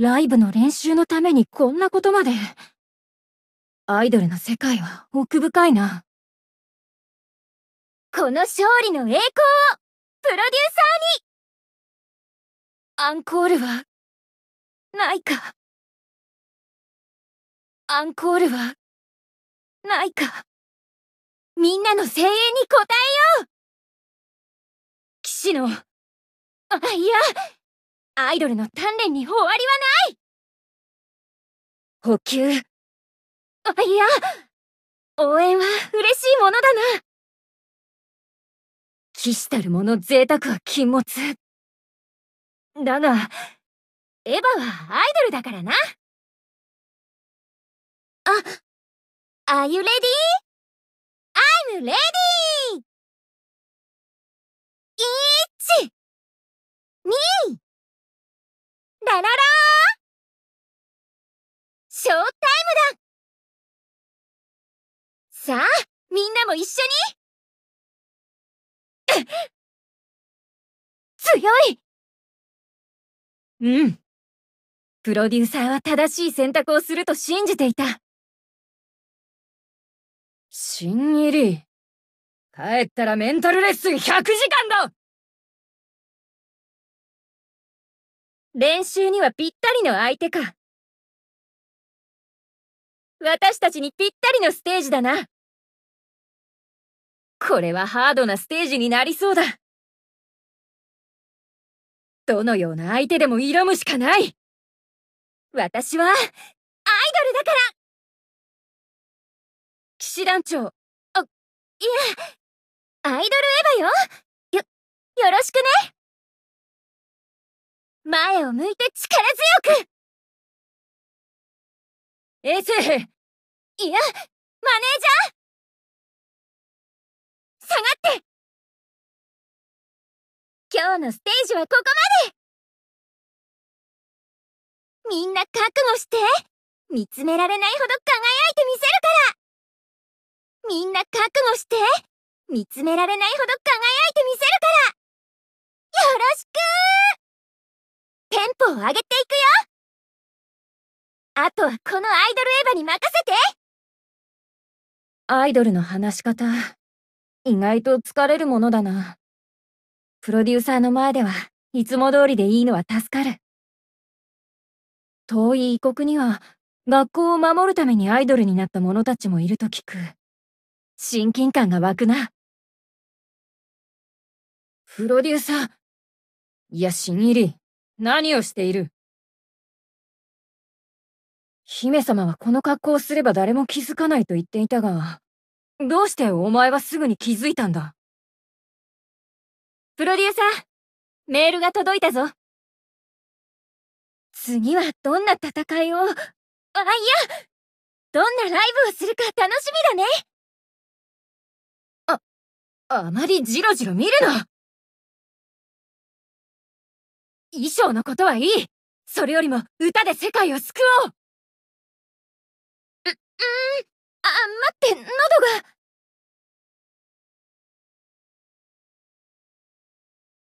ライブの練習のためにこんなことまで。アイドルの世界は奥深いな。この勝利の栄光をプロデューサーにアンコールはないか。アンコールはないか。みんなの声援に応えよう騎士の、あ、いや、アイドルの鍛錬に終わりはない補給。あ、いや、応援は嬉しいものだな。騎士たるもの贅沢は禁物。だが、エヴァはアイドルだからな。あ、a r レディアイムレディ I'm r ラララショータイムださあみんなも一緒に強いうんプロデューサーは正しい選択をすると信じていた新入り帰ったらメンタルレッスン100時間だ練習にはぴったりの相手か。私たちにぴったりのステージだな。これはハードなステージになりそうだ。どのような相手でも挑むしかない。私は、アイドルだから騎士団長、あ、いえ、アイドルエヴァよよ、よろしくね前を向いて力強くエースいや、マネージャー下がって今日のステージはここまでみんな覚悟して見つめられないほど輝いてみせるからみんな覚悟して見つめられないほど輝いてみせるからよろしくテンポを上げていくよあとはこのアイドルエヴァに任せてアイドルの話し方、意外と疲れるものだな。プロデューサーの前ではいつも通りでいいのは助かる。遠い異国には学校を守るためにアイドルになった者たちもいると聞く。親近感が湧くな。プロデューサー。いや、新入り。何をしている姫様はこの格好をすれば誰も気づかないと言っていたが、どうしてお前はすぐに気づいたんだプロデューサー、メールが届いたぞ。次はどんな戦いを、あ、いや、どんなライブをするか楽しみだねあ、あまりじろじろ見るな衣装のことはいいそれよりも歌で世界を救おう